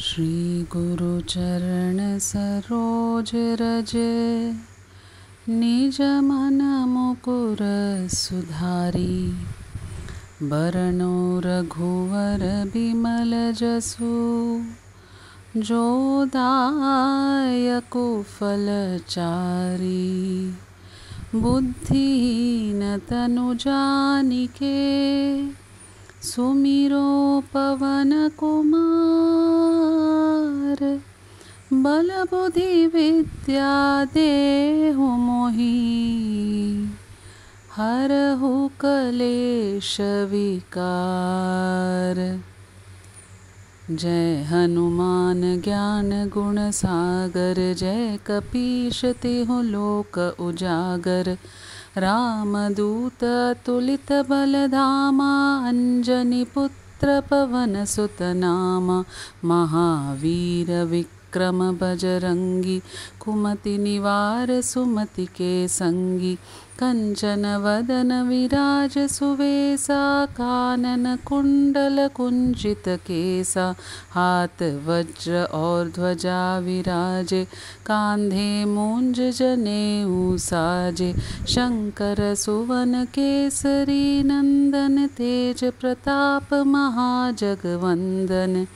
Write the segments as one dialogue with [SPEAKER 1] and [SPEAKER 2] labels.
[SPEAKER 1] चरण सरोज रज निज मनमुकुरसुधारी वरणो रघुवर विमलजसु जोदायकुफलचारि बुद्धि न जानिके सुमिरो पवन बलबुद्धि विद्या देहु मोहि हरहु कलेश विकार जय हनुमान ज्ञान गुण सागर जय कपिशतेहु लोक उजागर रामदूततुलितबलधामा अञ्जनिपुत्रपवनसुतनाम महावीरविक्रमबजरङ्गी निवार सुमति के संगी कञ्चन वदन विराज सुवेसा कानन कुण्डल कुञ्जित केसा हात वज्र और ध्वजा विराज कान्धे जने उसाजे शंकर सुवन केसरी प्रताप महाजगवंदन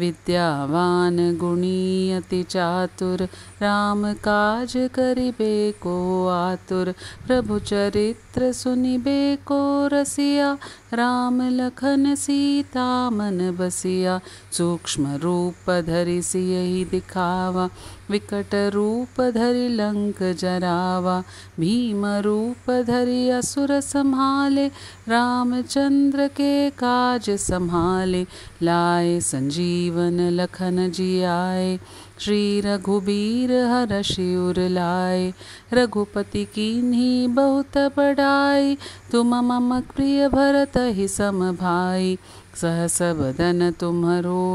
[SPEAKER 1] विद्यावान गुणीयति चातुर राम काम काज करिबे को आतुर प्रभु चरित चरित्र सुनिबे को रसिया राम लखन सीता मन बसिया सूक्ष्म रूप धरि सियहि दिखावा विकट रूप धरि लंक जरावा भीम रूप धरि असुर संहाले रामचंद्र के काज संभाले लाए संजीवन लखन जियाए श्री रघुबीर हर शिवर लाए रघुपति की बहुत बड़ा यि तुम मम प्रिय भरत हि सम समभाई सहसवदन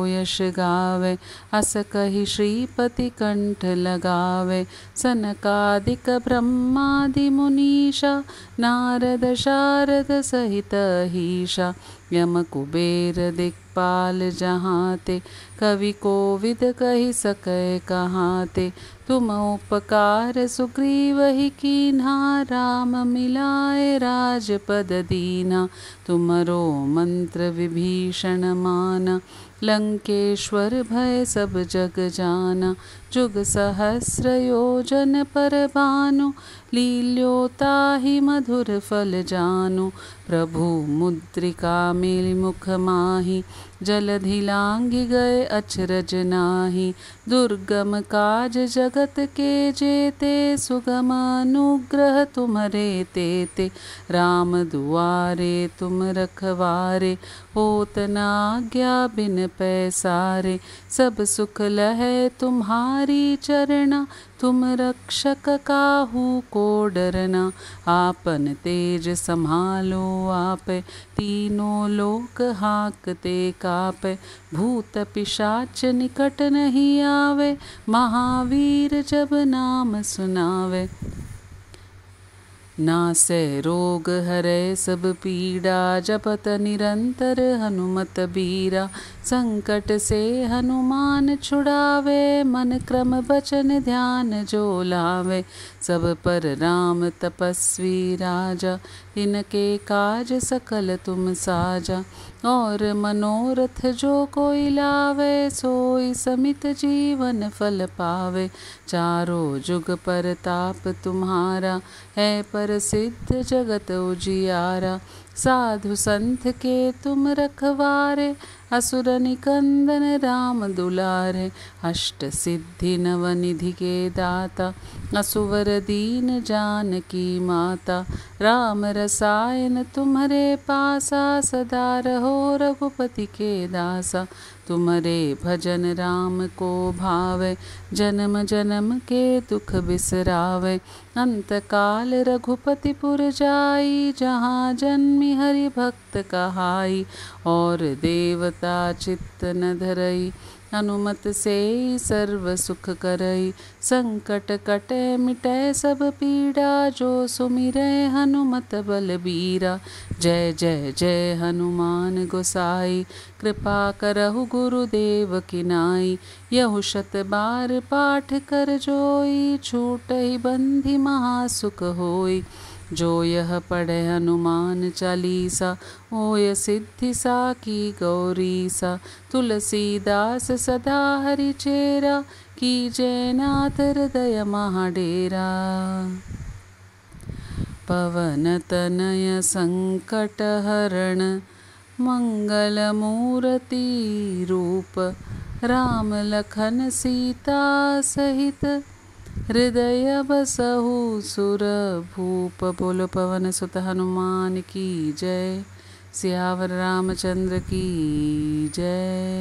[SPEAKER 1] यश गावे अस कहि श्रीपति कंठ लगावे सनकादिक ब्रह्मादि मुनीषा नारद शारद सहितहिषा यम कुबेर दिक्पाल जहाँ ते कवि कोविद कही सकय कहाँ ते तुम उपकार सुग्रीव ही कीन्हा राम मिलाए राजपद दीना तुमरो मंत्र विभीषण माना लंकेश्वर भय सब जग जाना जुग सहस्र योजन पर भानु लील्योता ही मधुर फल जानु प्रभु मुद्रिका मिल मुख माही जलधि लांग गए अचरज नाही दुर्गम काज जगत के जेते सुगम अनुग्रह तुम्हरे तेते राम दुआरे तुम रखवारे होत नाज्ञा बिन पैसारे सब सुख लह तुम्हारी चरणा तुम रक्षक काहू को डरना आपन तेज संभालो आप तीनों लोक हाँकते काप भूत पिशाच निकट नहीं आवे महावीर जब नाम सुनावे ना रोग हरे सब पीड़ा जपत निरंतर हनुमत बीरा संकट से हनुमान छुड़ावे मन क्रम बचन ध्यान जो लावे सब पर राम तपस्वी राजा इनके काज सकल तुम साजा और मनोरथ जो कोई लावे सोई समित जीवन फल पावे चारों जुग पर ताप तुम्हारा है पर सिद्ध जगत उजियारा साधु संत के तुम रखवारे असुर निकंदन राम दुलारे अष्ट सिद्धि नव निधि के दाता असुवर दीन जान की माता राम रसायन तुम्हारे पासा सदा रहो रघुपति के दासा तुमरे भजन राम को भावे जन्म जन्म के दुख बिसरावे अंत काल रघुपतिपुर जाई जहाँ जन्मी हरि भक्त कहाई और देवता चित्त न धरई हनुमत से सर्व सुख करई संकट कटे मिटे सब पीड़ा जो सुमिर हनुमत बलबीरा जय जय जय हनुमान गोसाई कृपा करहु गुरुदेव किनाई यहु शत बार पाठ कर जोई छूट ही बंधि महासुख होई जो यह पढ़े हनुमान चालीसा ओय सिद्धि सा की गौरी सा तुलसीदास सदा हरिचेरा की जय नाथ हृदय महाडेरा पवनतनय मङ्गलमूरतीरूप रामलखन सहित हृदय बसहु सुरभूप बोल पवन की जय स्यावर रामचन्द्र की जय